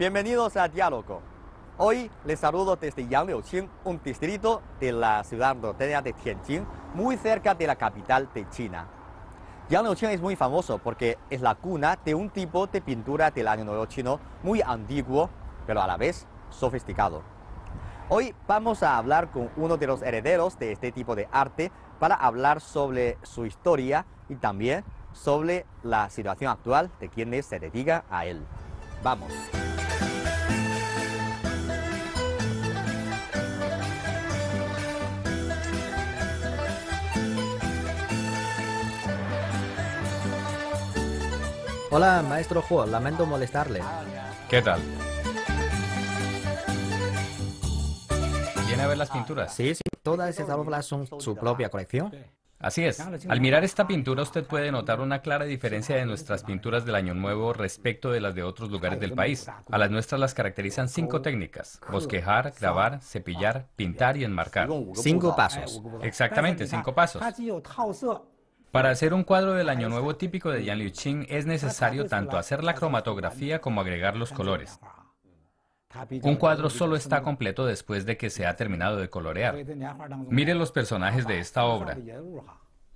Bienvenidos a Diálogo. Hoy les saludo desde Yangliuqing, un distrito de la ciudad norteña de Tianjin, muy cerca de la capital de China. Yangliuqing es muy famoso porque es la cuna de un tipo de pintura del año nuevo chino muy antiguo, pero a la vez sofisticado. Hoy vamos a hablar con uno de los herederos de este tipo de arte para hablar sobre su historia y también sobre la situación actual de quienes se dedican a él. Vamos. Hola, maestro Huo, lamento molestarle. ¿Qué tal? ¿Viene a ver las pinturas? Sí, sí, todas esas obras son su propia colección. Así es. Al mirar esta pintura usted puede notar una clara diferencia de nuestras pinturas del Año Nuevo respecto de las de otros lugares del país. A las nuestras las caracterizan cinco técnicas. Bosquejar, grabar, cepillar, pintar y enmarcar. Cinco pasos. Exactamente, cinco pasos. Para hacer un cuadro del Año Nuevo típico de Yan Liu Qing es necesario tanto hacer la cromatografía como agregar los colores. Un cuadro solo está completo después de que se ha terminado de colorear. Mire los personajes de esta obra.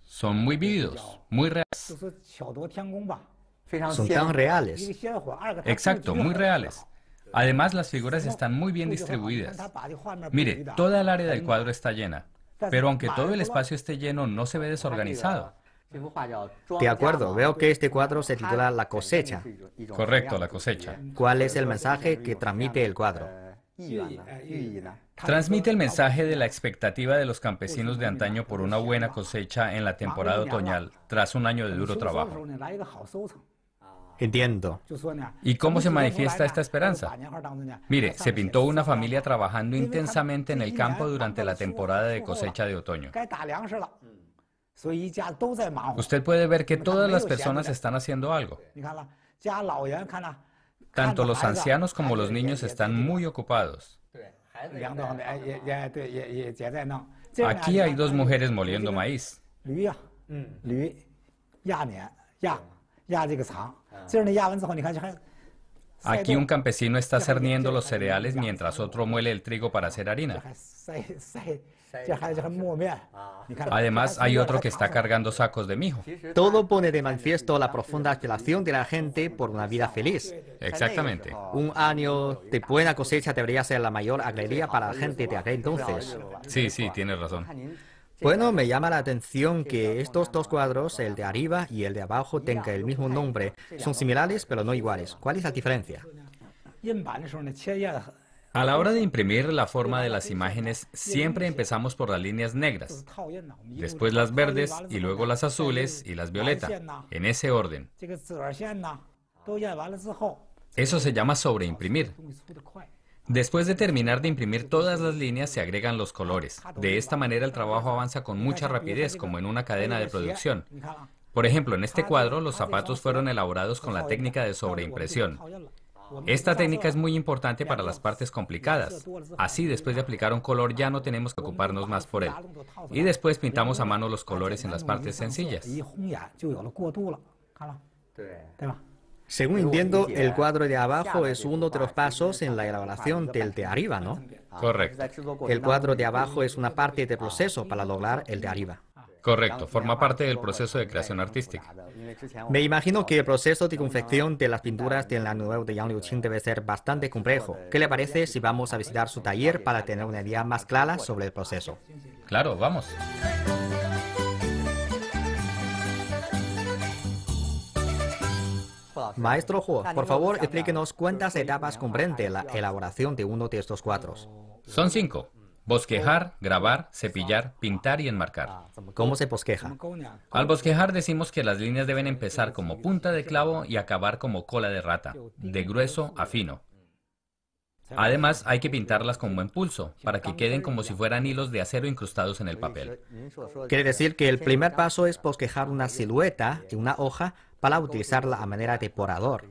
Son muy vividos, muy reales. Son tan reales. Exacto, muy reales. Además, las figuras están muy bien pues, distribuidas. Mire, toda el área del cuadro está llena, pero aunque todo el espacio esté lleno, no se ve desorganizado. De acuerdo, veo que este cuadro se titula La cosecha. Correcto, la cosecha. ¿Cuál es el mensaje que transmite el cuadro? Eh, eh, transmite el mensaje de la expectativa de los campesinos de antaño por una buena cosecha en la temporada otoñal, tras un año de duro trabajo. Entiendo. ¿Y cómo se manifiesta esta esperanza? Mire, se pintó una familia trabajando intensamente en el campo durante la temporada de cosecha de otoño. Usted puede ver que todas las personas están haciendo algo. Tanto los ancianos como los niños están muy ocupados. Aquí hay dos mujeres moliendo maíz. Aquí un campesino está cerniendo los cereales mientras otro muele el trigo para hacer harina. Además, hay otro que está cargando sacos de mijo. Todo pone de manifiesto la profunda aspiración de la gente por una vida feliz. Exactamente. Un año de buena cosecha debería ser la mayor alegría para la gente de aquel entonces. Sí, sí, tienes razón. Bueno, me llama la atención que estos dos cuadros, el de arriba y el de abajo, tengan el mismo nombre. Son similares, pero no iguales. ¿Cuál es la diferencia? A la hora de imprimir la forma de las imágenes, siempre empezamos por las líneas negras, después las verdes y luego las azules y las violetas, en ese orden. Eso se llama sobreimprimir. Después de terminar de imprimir todas las líneas se agregan los colores. De esta manera el trabajo avanza con mucha rapidez, como en una cadena de producción. Por ejemplo, en este cuadro los zapatos fueron elaborados con la técnica de sobreimpresión. Esta técnica es muy importante para las partes complicadas. Así, después de aplicar un color ya no tenemos que ocuparnos más por él. Y después pintamos a mano los colores en las partes sencillas. Según entiendo, el cuadro de abajo es uno de los pasos en la elaboración del de arriba, ¿no? Ah, Correcto. El cuadro de abajo es una parte del proceso para lograr el de arriba. Correcto, forma parte del proceso de creación artística. Pues, Me imagino que el proceso de confección de las pinturas de la nueva de Yang debe ser bastante complejo. ¿Qué le parece si vamos a visitar su taller para tener una idea más clara pues, sobre el ah, proceso? Claro, vamos. Maestro Huo, por favor, explíquenos cuántas etapas comprende la elaboración de uno de estos cuadros. Son cinco. Bosquejar, oh. grabar, cepillar, pintar y enmarcar. Ah, ¿Cómo se bosqueja? Al bosquejar decimos que las líneas deben empezar como punta de clavo y acabar como cola de rata, de grueso a fino. Además, hay que pintarlas con buen pulso, para que queden como si fueran hilos de acero incrustados en el papel. Quiere decir que el primer paso es bosquejar una silueta y una hoja para utilizarla a manera de porador.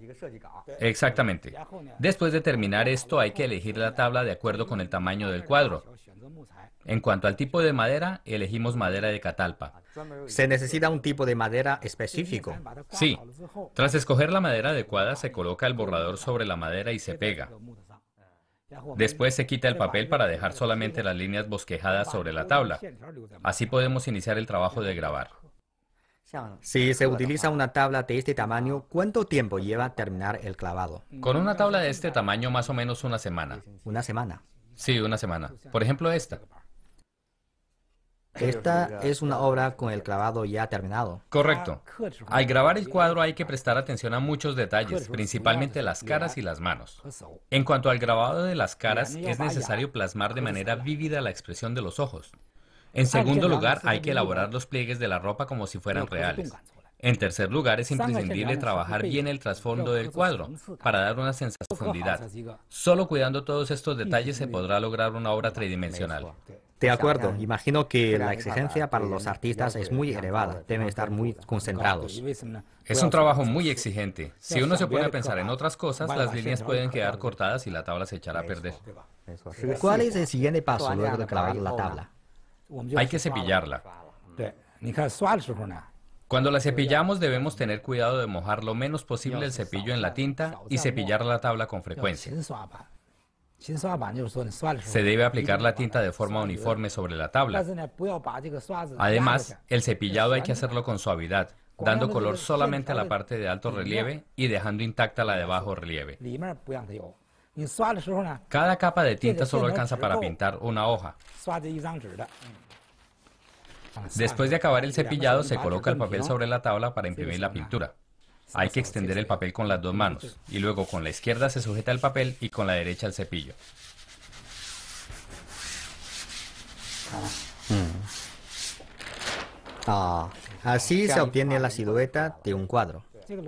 Exactamente. Después de terminar esto hay que elegir la tabla de acuerdo con el tamaño del cuadro. En cuanto al tipo de madera, elegimos madera de catalpa. Se necesita un tipo de madera específico. Sí. Tras escoger la madera adecuada, se coloca el borrador sobre la madera y se pega. Después se quita el papel para dejar solamente las líneas bosquejadas sobre la tabla. Así podemos iniciar el trabajo de grabar. Si se utiliza una tabla de este tamaño, ¿cuánto tiempo lleva terminar el clavado? Con una tabla de este tamaño, más o menos una semana. ¿Una semana? Sí, una semana. Por ejemplo, esta. Esta es una obra con el clavado ya terminado. Correcto. Ah, al grabar el cuadro hay que prestar atención a muchos detalles, principalmente las caras y las manos. En cuanto al grabado de las caras, es necesario plasmar de manera vívida la expresión de los ojos. En segundo lugar, hay que elaborar los pliegues de la ropa como si fueran reales. En tercer lugar, es imprescindible trabajar bien el trasfondo del cuadro para dar una sensación de profundidad. Solo cuidando todos estos detalles se podrá lograr una obra tridimensional. De acuerdo, imagino que la exigencia para los artistas es muy elevada, deben estar muy concentrados. Es un trabajo muy exigente. Si uno se pone a pensar en otras cosas, las líneas pueden quedar cortadas y la tabla se echará a perder. ¿Cuál es el siguiente paso luego de clavar la tabla? Hay que cepillarla. Cuando la cepillamos debemos tener cuidado de mojar lo menos posible el cepillo en la tinta y cepillar la tabla con frecuencia. Se debe aplicar la tinta de forma uniforme sobre la tabla. Además, el cepillado hay que hacerlo con suavidad, dando color solamente a la parte de alto relieve y dejando intacta la de bajo relieve. Cada capa de tinta solo alcanza para pintar una hoja. Después de acabar el cepillado, se coloca el papel sobre la tabla para imprimir la pintura. Hay que extender el papel con las dos manos y luego con la izquierda se sujeta el papel y con la derecha el cepillo. Ah. Ah. así se obtiene la silueta de un cuadro.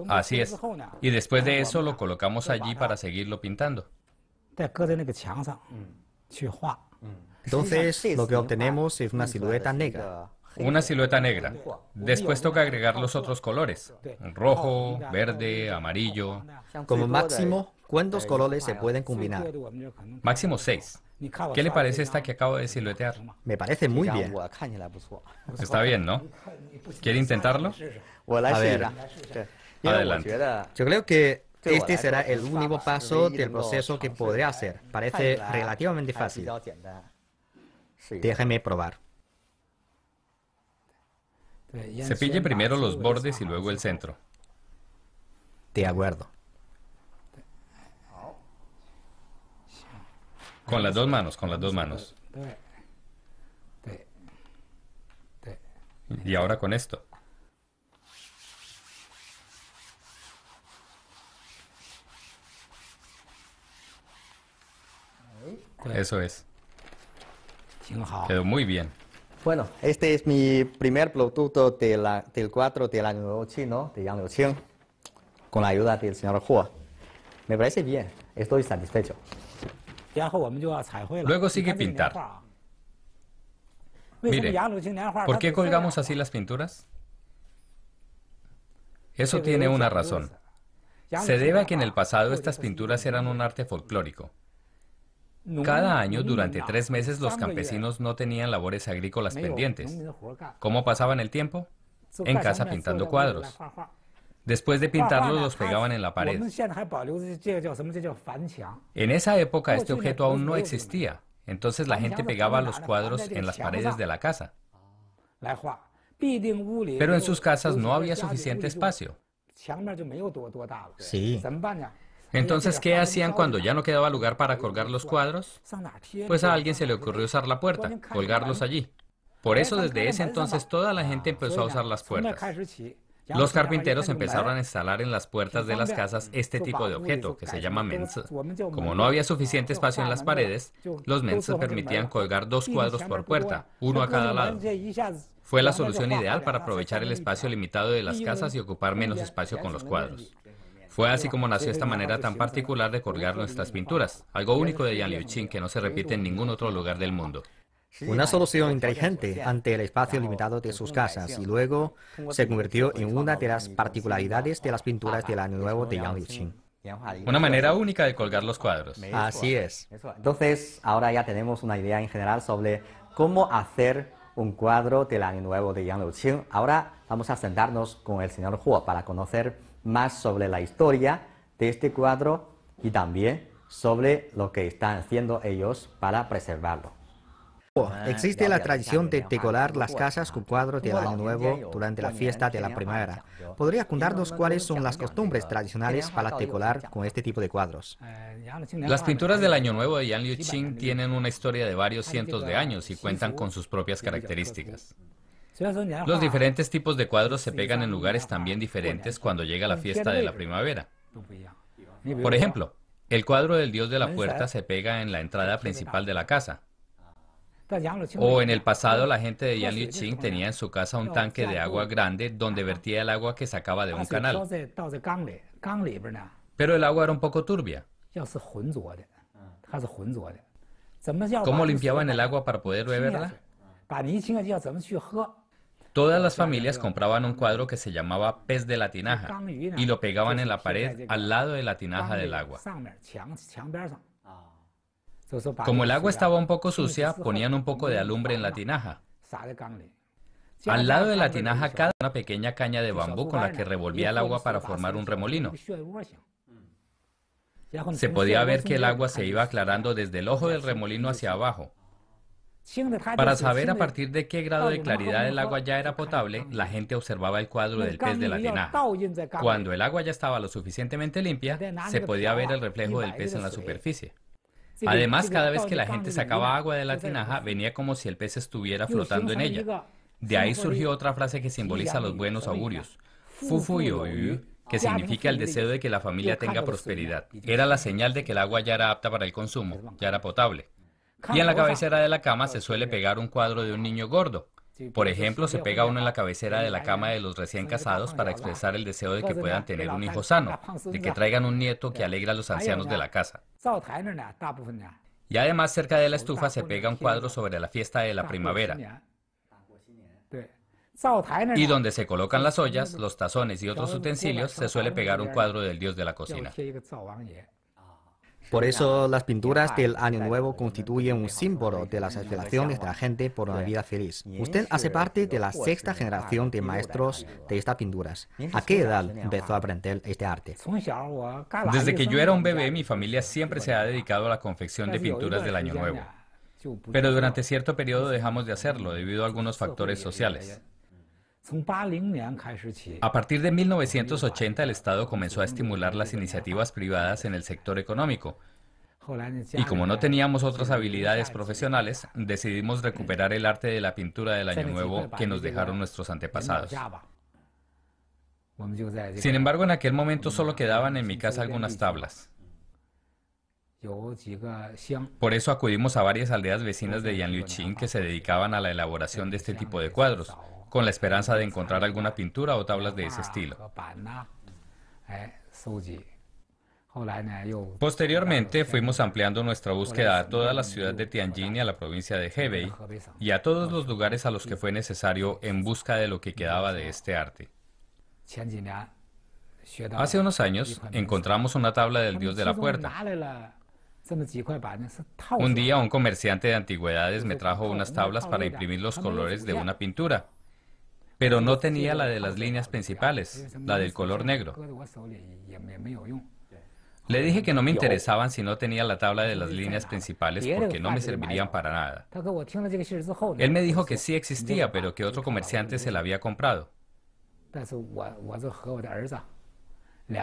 Así es. Y después de eso lo colocamos allí para seguirlo pintando. Entonces lo que mm. Mm. obtenemos es una silueta negra. Una silueta negra. Después toca agregar los otros colores. Rojo, ah, verde, amarillo. Como máximo, ¿cuántos colores se pueden combinar? Máximo seis. ¿Qué le parece esta que acabo de siluetear? Me parece muy bien. Está bien, ¿no? Pues ¿Quiere intentarlo? A yo creo que este será el único paso del proceso que podré hacer. Eh, Parece relativamente fácil. Déjeme probar. Cepille primero los bordes y luego el centro. De acuerdo. Con las dos manos, con las dos manos. Y ahora con esto. Eso es. Quedó muy bien. Bueno, este es mi primer producto de del 4 del año chino, de Yang Liuqing, con la ayuda del señor Hua. Me parece bien, estoy satisfecho. Luego sigue pintar. Mire, ¿por qué colgamos así las pinturas? Eso tiene una razón. Se debe a que en el pasado estas pinturas eran un arte folclórico. Cada año, durante tres meses, los campesinos no tenían labores agrícolas pendientes. ¿Cómo pasaban el tiempo? En casa pintando cuadros. Después de pintarlos, los pegaban en la pared. En esa época, este objeto aún no existía. Entonces la gente pegaba los cuadros en las paredes de la casa. Pero en sus casas pues, no había suficiente espacio. Sí. Entonces, ¿qué hacían cuando ya no quedaba lugar para colgar los cuadros? Pues a alguien se le ocurrió usar la puerta, colgarlos allí. Por eso desde ese entonces toda la gente empezó a usar las puertas. Los carpinteros empezaron a instalar en las puertas de las casas este tipo de objeto, que se llama mens. Como no había suficiente espacio en las paredes, los mens permitían colgar dos cuadros por puerta, uno a cada lado. Fue la solución ideal para aprovechar el espacio limitado de las casas y ocupar menos espacio con los cuadros. Fue así como nació esta manera tan particular de colgar nuestras pinturas, algo único de Yan Liuqing que no se repite en ningún otro lugar del mundo. Una solución inteligente ante el espacio limitado de sus casas y luego se convirtió en una de las particularidades de las pinturas del año nuevo de Yang Liuqing. Una manera única de colgar los cuadros. Así es. Entonces, ahora ya tenemos una idea en general sobre cómo hacer un cuadro del año nuevo de Yang Liuqing. Ahora vamos a sentarnos con el señor Huo para conocer más sobre la historia de este cuadro y también sobre lo que están haciendo ellos para preservarlo. Ah, Existe la tradición de tecolar las casas con cuadros del Año Nuevo durante la fiesta de la primavera. ¿Podría contarnos cuáles son las costumbres tradicionales para tecolar con este tipo de cuadros? Ah, las ah, pinturas del Año Nuevo de Yan Liu Qing tienen una historia de varios cientos de años y cuentan con sus propias características. Los diferentes tipos de cuadros se pegan en lugares también diferentes cuando llega la fiesta de la primavera. Por ejemplo, el cuadro del dios de la puerta se pega en la entrada principal de la casa. O en el pasado la gente de Yan Liuqing tenía en su casa un tanque de agua grande donde vertía el agua que sacaba de ah, un canal. Pero el agua era un poco turbia. ¿Cómo limpiaban el agua para poder beberla? Todas las familias compraban un cuadro que se llamaba Pez de la Tinaja y lo pegaban en la pared al lado de la tinaja del agua. Ah. Como el agua estaba un poco sucia, ponían un poco de alumbre en la tinaja. Al lado de la tinaja cada una pequeña caña de bambú con la que revolvía el agua para formar un remolino. Se podía ver que el agua se iba aclarando desde el ojo del remolino hacia abajo. Para saber a partir de qué grado de claridad el agua ya era potable, la gente observaba el cuadro del pez de la tinaja. Cuando el agua ya estaba lo suficientemente limpia, se pues podía ver el reflejo del pez en la superficie. Además, cada vez que la gente sacaba agua de la tinaja, venía como si el pez estuviera flotando en ella. De ahí surgió otra frase que simboliza los buenos augurios. Fufu oyu, que significa el deseo de que la familia tenga prosperidad. Era la señal de que el agua ya era apta para el consumo, ya era potable y en la cabecera de la cama se suele pegar un cuadro de un niño gordo. Por ejemplo, se pega uno en la cabecera de la cama de los recién casados para expresar el deseo de que puedan tener un hijo sano, de que traigan un nieto que alegra a los ancianos de la casa. Pues, y además cerca de la estufa se pega un cuadro sobre la fiesta de la primavera. Y donde se colocan las ollas, los tazones y otros utensilios, se suele pegar un cuadro del dios de la cocina. Por eso las pinturas del Año Nuevo constituyen un símbolo de las aspiraciones de la gente por una vida feliz. Usted hace parte de la sexta ah, generación de maestros de estas pinturas. ¿A qué edad empezó a aprender este arte? Desde que yo era un bebé, mi familia siempre se ha dedicado a la confección de pinturas del Año Nuevo. Pero durante cierto periodo pues, dejamos de hacerlo mm, debido a algunos factores sociales. ¿eh? A partir de 1980 el Estado comenzó a estimular las iniciativas privadas en el sector económico. Y como no teníamos otras habilidades profesionales, decidimos recuperar el arte de la pintura del Año Nuevo que nos dejaron nuestros antepasados. Sin embargo, en aquel momento solo quedaban en mi casa algunas tablas. Por eso acudimos a varias aldeas vecinas de Liuqing que se dedicaban a la elaboración de este tipo de cuadros con la esperanza de encontrar alguna pintura o tablas de ese estilo. Ah, eh, Posteriormente ¿eh? fuimos ampliando nuestra búsqueda a toda la ciudad de Tianjin y a la provincia de Hebei y a todos los lugares a los que fue necesario en busca de lo que quedaba de este arte. Ah, Hace unos años encontramos una tabla del dios de la puerta. Un día un comerciante de antigüedades me trajo unas tablas para imprimir los colores de una pintura pero no tenía la de las líneas principales, la del color negro. Le dije que no me interesaban si no tenía la tabla de las líneas principales porque no me servirían para nada. Él me dijo que sí existía, pero que otro comerciante se la había comprado.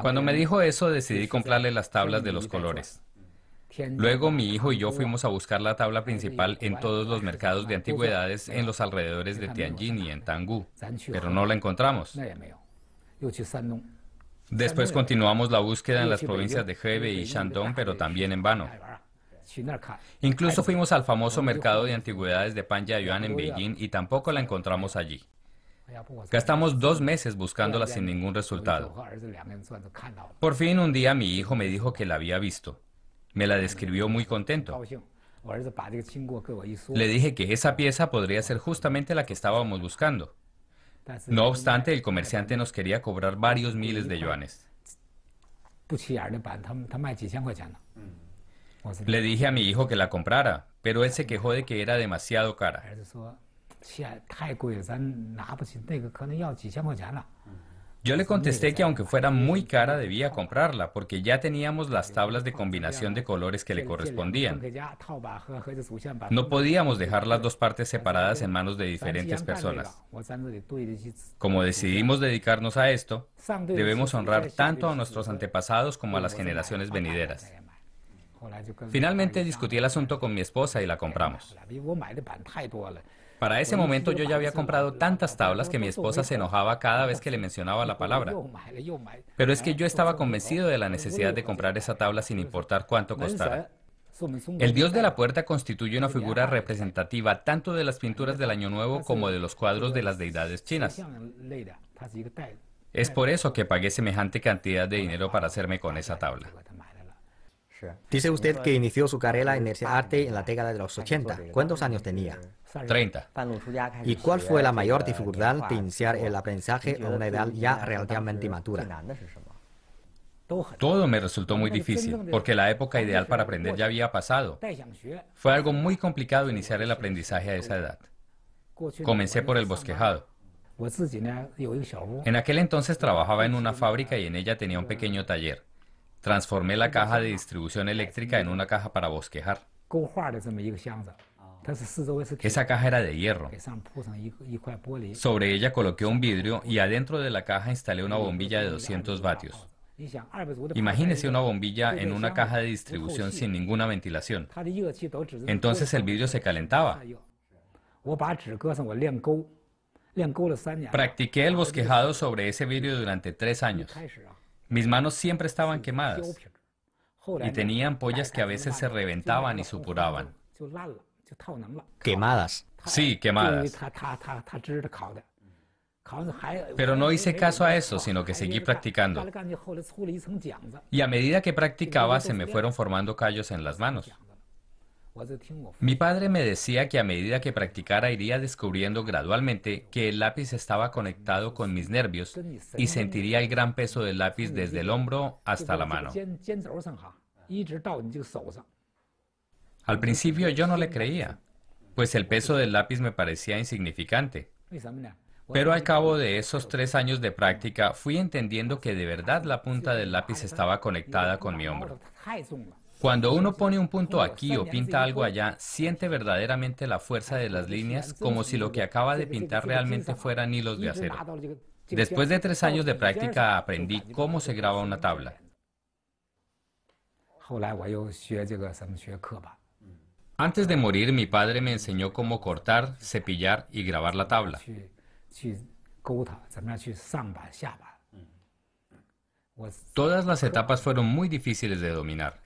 Cuando me dijo eso, decidí comprarle las tablas de los colores. Luego mi hijo y yo fuimos a buscar la tabla principal en todos los mercados de antigüedades en los alrededores de Tianjin y en Tangú, pero no la encontramos. Después continuamos la búsqueda en las provincias de Hebei y Shandong, pero también en vano. Incluso fuimos al famoso mercado de antigüedades de Yuan en Beijing y tampoco la encontramos allí. Gastamos dos meses buscándola sin ningún resultado. Por fin un día mi hijo me dijo que la había visto. Me la describió muy contento. Le dije que esa pieza podría ser justamente la que estábamos buscando. No obstante, el comerciante nos quería cobrar varios miles de yuanes. Pues le dije a mi hijo que la comprara, pero él se quejó de que era demasiado cara. Yo le contesté que aunque fuera muy cara debía comprarla porque ya teníamos las tablas de combinación de colores que le correspondían. No podíamos dejar las dos partes separadas en manos de diferentes personas. Como decidimos dedicarnos a esto, debemos honrar tanto a nuestros antepasados como a las generaciones venideras. Finalmente discutí el asunto con mi esposa y la compramos. Para ese momento yo ya había comprado tantas tablas que mi esposa se enojaba cada vez que le mencionaba la palabra. Pero es que yo estaba convencido de la necesidad de comprar esa tabla sin importar cuánto costara. El dios de la puerta constituye una figura ah, pues, representativa tanto de las pinturas del Año Nuevo como de los cuadros de las deidades chinas. Es por eso que pagué semejante cantidad de dinero para hacerme con esa tabla. Dice usted que inició su carrera en el arte en la década de los 80. ¿Cuántos años tenía? 30. ¿Y cuál fue la mayor dificultad de iniciar el aprendizaje a una edad ya relativamente matura? Todo me resultó muy difícil, porque la época ideal para aprender ya había pasado. Fue algo muy complicado iniciar el aprendizaje a esa edad. Comencé por el bosquejado. En aquel entonces trabajaba en una fábrica y en ella tenía un pequeño taller. Transformé la caja de distribución eléctrica en una caja para bosquejar. Esa caja era de hierro. Sobre ah, ella coloqué un vidrio y adentro de la caja instalé una bombilla de 200 ah, vatios. Pues, ah, pues, Imagínese una pues, bombilla en una caja de distribución sin ninguna ventilación. Entonces el vidrio se calentaba. Practiqué el bosquejado sobre ese vidrio durante tres años. Mis manos siempre estaban quemadas y tenían pollas que a veces se reventaban y supuraban. Quemadas. Sí, quemadas. Pero no hice caso a eso, sino que seguí practicando. Y a medida que practicaba se me fueron formando callos en las manos. Mi padre me decía que a medida que practicara iría descubriendo gradualmente que el lápiz estaba conectado con mis nervios y sentiría el gran peso del lápiz desde el hombro hasta la mano. Al principio yo no le creía, pues el peso del lápiz me parecía insignificante. Pero al cabo de esos tres años de práctica fui entendiendo que de verdad la punta del lápiz estaba conectada con mi hombro. Cuando uno pone un punto aquí o pinta algo allá, siente verdaderamente la fuerza de las líneas como si lo que acaba de pintar realmente fueran hilos de acero. Después de tres años de práctica aprendí cómo se graba una tabla. Antes de morir, mi padre me enseñó cómo cortar, cepillar y grabar la tabla. Todas las etapas fueron muy difíciles de dominar.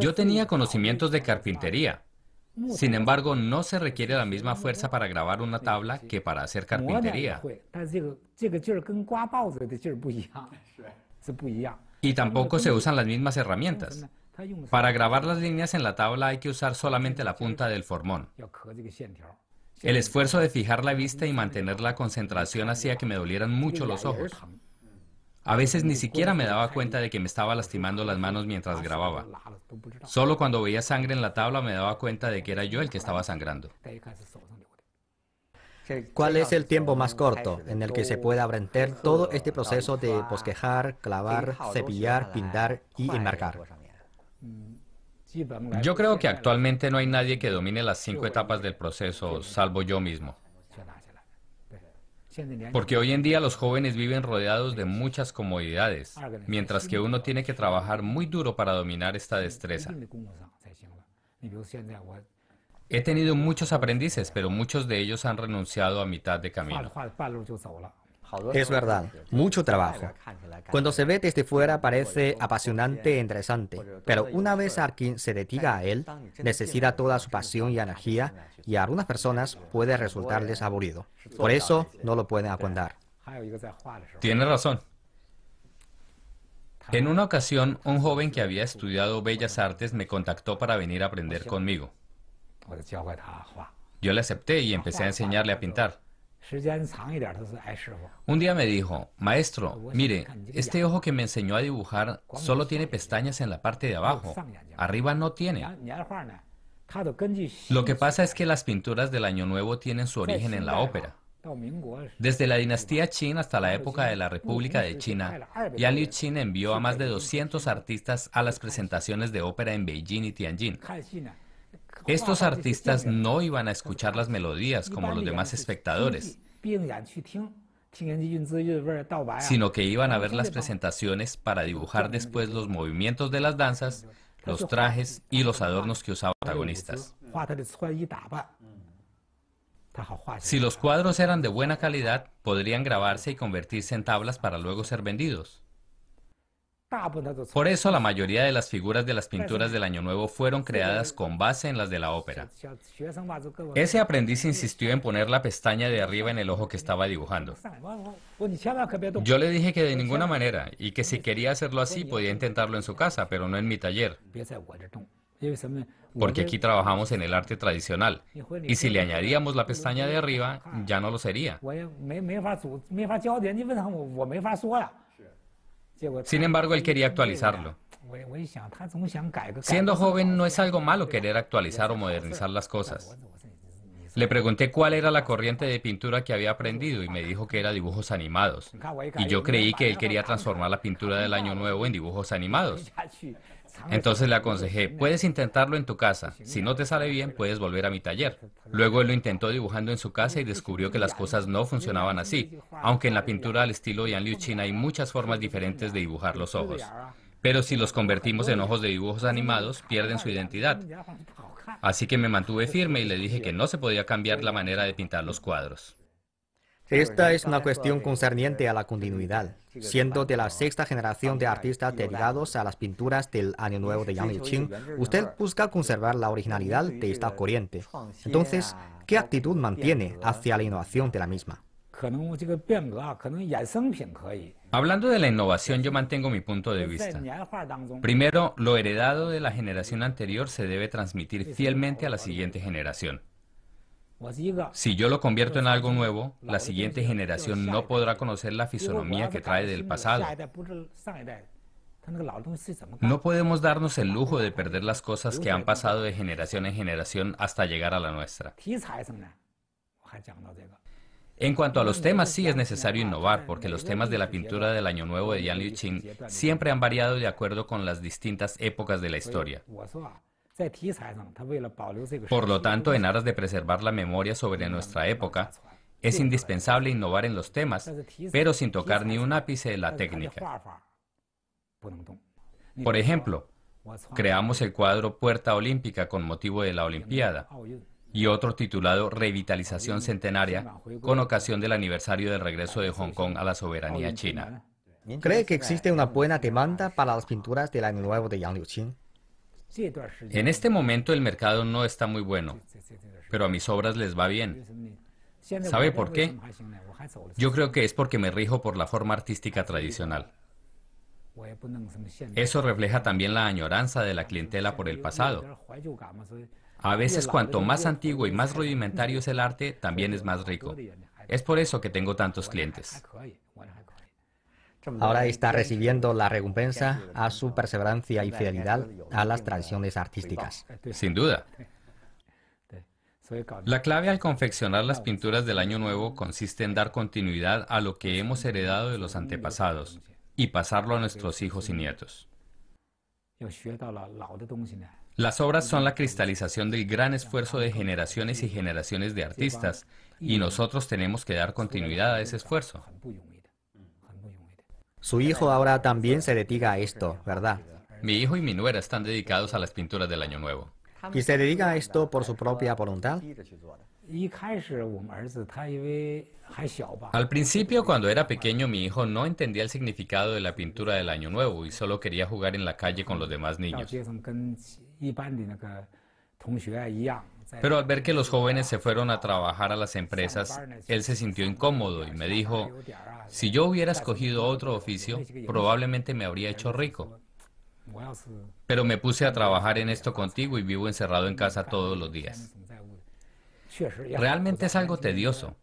Yo tenía conocimientos de carpintería. Sin embargo, no se requiere la misma fuerza para grabar una tabla que para hacer carpintería. Y tampoco se usan las mismas herramientas. Para grabar las líneas en la tabla hay que usar solamente la punta del formón. El esfuerzo de fijar la vista y mantener la concentración hacía que me dolieran mucho los ojos. A veces ni siquiera me daba cuenta de que me estaba lastimando las manos mientras grababa. Solo cuando veía sangre en la tabla me daba cuenta de que era yo el que estaba sangrando. ¿Cuál es el tiempo más corto en el que se puede aprender todo este proceso de bosquejar, clavar, cepillar, pintar y enmarcar? Mm, yo creo que actualmente no hay nadie que domine las cinco etapas del proceso, salvo yo mismo. Porque hoy en día los jóvenes viven rodeados de muchas comodidades, ah, mientras que uno tiene que trabajar muy duro para dominar esta destreza. He tenido muchos aprendices, pero muchos de ellos han renunciado a mitad de camino. Es verdad, mucho trabajo. Cuando se ve desde fuera parece apasionante e interesante, pero una vez alguien se dedica a él, necesita toda su pasión y energía y a algunas personas puede pues resultar aburrido. Por eso no lo pueden aguantar. Tiene razón. En una ocasión, un joven que había estudiado bellas artes me contactó para venir a aprender conmigo. Yo le acepté y empecé a enseñarle a pintar. Un día me dijo, maestro, pues mire, este ojo que me enseñó a dibujar solo tiene pestañas en la parte de abajo, arriba no tiene. Lo que pasa es que las pinturas del Año Nuevo tienen su origen en la ópera. Desde la dinastía Qin hasta la época de la República de China, Yan Liu Qin envió a más de 200 artistas a las pues presentaciones de ópera en Beijing y Tianjin. Pues, estos artistas no iban a escuchar las melodías como los demás espectadores, sino que iban a ver las presentaciones para dibujar después los movimientos de las danzas, los trajes y los adornos que usaban los protagonistas. Si los cuadros eran de buena calidad, podrían grabarse y convertirse en tablas para luego ser vendidos. Ah, pues Por eso la mayoría de las figuras de las pues pinturas del Año Nuevo fueron creadas con base en las de la ópera. Ese aprendiz insistió en poner la pestaña de arriba en el ojo que estaba dibujando. Ah, Yo le dije que de ninguna manera y que si quería hacerlo así podía intentarlo en su casa, pero no en mi taller. Porque aquí trabajamos en el arte tradicional. Y si le añadíamos la pestaña de arriba, ya no lo sería. Sin embargo, él quería actualizarlo. Siendo joven no es algo malo querer actualizar o modernizar las cosas. Le pregunté cuál era la corriente de pintura que había aprendido y me dijo que era dibujos animados. Y yo creí que él quería transformar la pintura del Año Nuevo en dibujos animados. Entonces le aconsejé, puedes intentarlo en tu casa. Si no te sale bien, puedes volver a mi taller. Luego él lo intentó dibujando en su casa y descubrió que las cosas no funcionaban así, aunque en la pintura al estilo Yan Liu Chin hay muchas formas diferentes de dibujar los ojos. Pero si los convertimos en ojos de dibujos animados, pierden su identidad. Así que me mantuve firme y le dije que no se podía cambiar la manera de pintar los cuadros. Esta es una cuestión concerniente a la continuidad, siendo de la sexta generación de artistas dedicados a las pinturas del Año Nuevo de Yang Liqing, usted busca conservar la originalidad de esta corriente. Entonces, ¿qué actitud mantiene hacia la innovación de la misma? Hablando de la innovación, yo mantengo mi punto de vista. Primero, lo heredado de la generación anterior se debe transmitir fielmente a la siguiente generación. Si yo lo convierto en algo nuevo, la siguiente generación no podrá conocer la fisonomía que trae del pasado. No podemos darnos el lujo de perder las cosas que han pasado de generación en generación hasta llegar a la nuestra. En cuanto a los temas, sí es necesario innovar, porque los temas de la pintura del Año Nuevo de Yan Liu siempre han variado de acuerdo con las distintas épocas de la historia. Por lo tanto, en aras de preservar la memoria sobre nuestra época, es indispensable innovar en los temas, pero sin tocar ni un ápice de la técnica. Por ejemplo, creamos el cuadro Puerta Olímpica con motivo de la Olimpiada y otro titulado Revitalización Centenaria, con ocasión del aniversario del regreso de Hong Kong a la soberanía china. ¿Cree que existe una buena demanda para las pinturas del año nuevo de Yang Liuqing? En este momento el mercado no está muy bueno, pero a mis obras les va bien. ¿Sabe por qué? Pues, yo creo que es porque me rijo por la forma artística tradicional. Pues, Eso refleja también la añoranza de la clientela por el pasado. A veces cuanto más antiguo y más rudimentario es el arte, también es más rico. Es por eso que tengo tantos clientes. Ahora está recibiendo la recompensa a su perseverancia y fidelidad a las tradiciones artísticas. Sin duda. La clave al confeccionar las pinturas del Año Nuevo consiste en dar continuidad a lo que hemos heredado de los antepasados y pasarlo a nuestros hijos y nietos. Las obras son la cristalización del gran esfuerzo de generaciones y generaciones de artistas, y nosotros tenemos que dar continuidad a ese esfuerzo. Su hijo ahora también se dedica a esto, ¿verdad? Mi hijo y mi nuera están dedicados a las pinturas del Año Nuevo. ¿Y se dedica a esto por su propia voluntad? Al principio, cuando era pequeño, mi hijo no entendía el significado de la pintura del Año Nuevo y solo quería jugar en la calle con los demás niños. Pero al ver que los jóvenes se fueron a trabajar a las empresas, él se sintió incómodo y me dijo, si yo hubiera escogido otro oficio, probablemente me habría hecho rico. Pero me puse a trabajar en esto contigo y vivo encerrado en casa todos los días. Realmente es algo tedioso.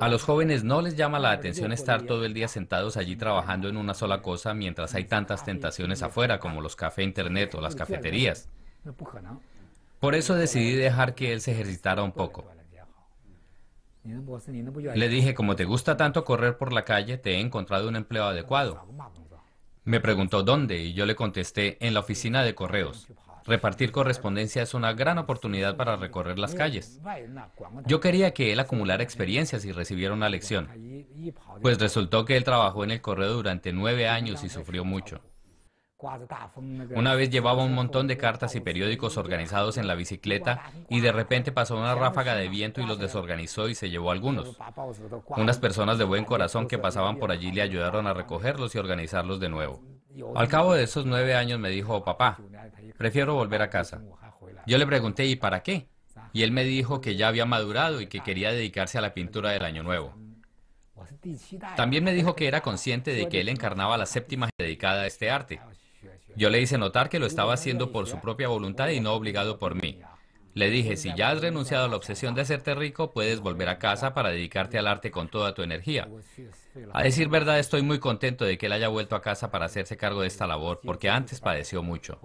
A los jóvenes no les llama la atención estar todo el día sentados allí trabajando en una sola cosa mientras hay tantas tentaciones afuera como los cafés internet o las cafeterías. Por eso decidí dejar que él se ejercitara un poco. Le dije, como te gusta tanto correr por la calle, te he encontrado un empleo adecuado. Me preguntó dónde y yo le contesté, en la oficina de correos. Repartir correspondencia es una gran oportunidad para recorrer las calles. Yo quería que él acumulara experiencias y recibiera una lección, pues resultó que él trabajó en el correo durante nueve años y sufrió mucho. Una vez llevaba un montón de cartas y periódicos organizados en la bicicleta y de repente pasó una ráfaga de viento y los desorganizó y se llevó algunos. Unas personas de buen corazón que pasaban por allí le ayudaron a recogerlos y organizarlos de nuevo. Al cabo de esos nueve años me dijo, papá, Prefiero volver a casa. Yo le pregunté, ¿y para qué? Y él me dijo que ya había madurado y que quería dedicarse a la pintura del Año Nuevo. También me dijo que era consciente de que él encarnaba la séptima dedicada a este arte. Yo le hice notar que lo estaba haciendo por su propia voluntad y no obligado por mí. Le dije, si ya has renunciado a la obsesión de hacerte rico, puedes volver a casa para dedicarte al arte con toda tu energía. A decir verdad, estoy muy contento de que él haya vuelto a casa para hacerse cargo de esta labor, porque antes padeció mucho.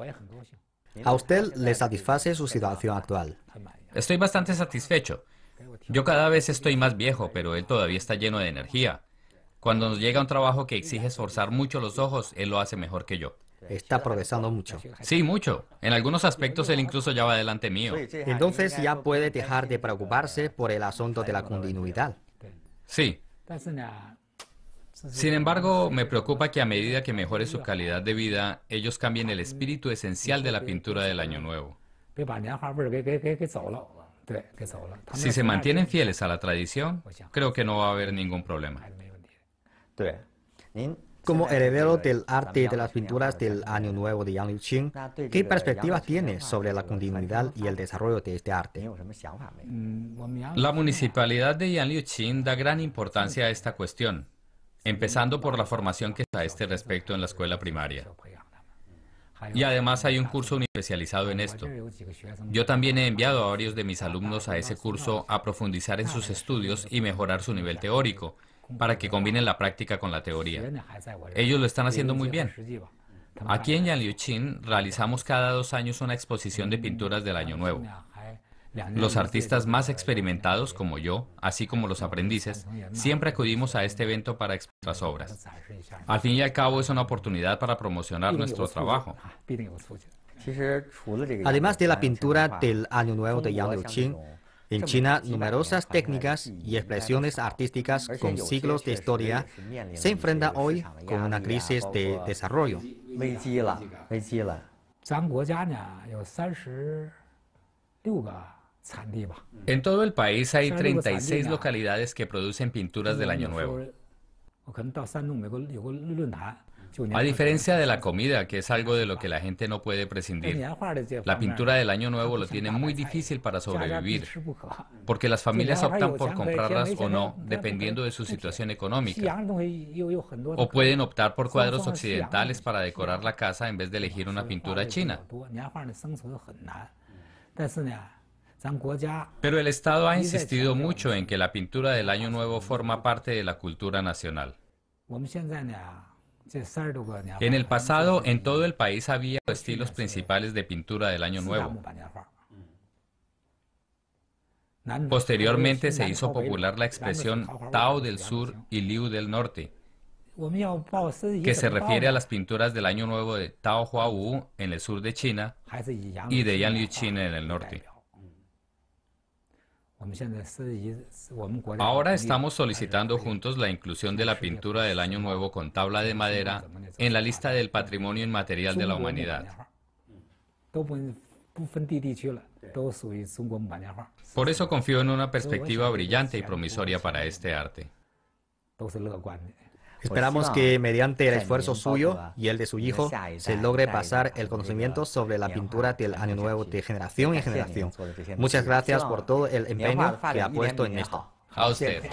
¿A usted le satisface su situación actual? Estoy bastante satisfecho. Yo cada vez estoy más viejo, pero él todavía está lleno de energía. Cuando nos llega un trabajo que exige esforzar mucho los ojos, él lo hace mejor que yo está progresando mucho. Sí, mucho. En algunos aspectos él incluso ya va adelante mío. Entonces ya puede dejar de preocuparse por el asunto de la continuidad. Sí. Sin embargo, me preocupa que a medida que mejore su calidad de vida, ellos cambien el espíritu esencial de la pintura del Año Nuevo. Si se mantienen fieles a la tradición, pues creo que no va a haber ningún problema. Como heredero del arte de las pinturas del Año Nuevo de Yang Liuqing, ¿qué perspectivas tiene sobre la continuidad y el desarrollo de este arte? Mm, la municipalidad de Yang Liuqing da gran importancia a esta cuestión, empezando por la formación que está a este respecto en la escuela primaria. Y además hay un curso especializado en esto. Yo también he enviado a varios de mis alumnos a ese curso a profundizar en sus estudios y mejorar su nivel teórico, para que combinen la práctica con la teoría. Ellos lo están haciendo muy bien. Aquí en Yanliuqin realizamos cada dos años una exposición de pinturas del Año Nuevo. Los artistas más experimentados, como yo, así como los aprendices, siempre acudimos a este evento para exponer nuestras obras. Al fin y al cabo es una oportunidad para promocionar nuestro trabajo. Además de la pintura del Año Nuevo de Yang en China, numerosas técnicas y expresiones artísticas con siglos de historia se enfrentan hoy con una crisis de desarrollo. En todo el país hay 36 localidades que producen pinturas del Año Nuevo. A diferencia de la comida, que es algo de lo que la gente no puede prescindir, la pintura del Año Nuevo lo tiene muy difícil para sobrevivir, porque las familias optan por comprarlas o no, dependiendo de su situación económica. O pueden optar por cuadros occidentales para decorar la casa en vez de elegir una pintura china. Pero el Estado ha insistido mucho en que la pintura del Año Nuevo forma parte de la cultura nacional. Pues, en el pasado, en todo el país había estilos principales de pintura del Año Nuevo. Mm. Posteriormente se hizo popular la expresión Tao del Sur y Liu del Norte, que se refiere a las pinturas del Año Nuevo de Tao Hua Wu en el sur de China y de Yan Liu en el ah, norte. Ahora estamos solicitando juntos la inclusión de la pintura del Año Nuevo con tabla de madera en la lista del patrimonio inmaterial de la humanidad. Por eso confío en una perspectiva brillante y promisoria para este arte. Esperamos que pues mediante el esfuerzo suyo y el de su hijo se logre pasar el conocimiento sobre la pintura del Año Nuevo de generación en generación. Muchas gracias por todo el empeño que ha puesto en esto. A usted.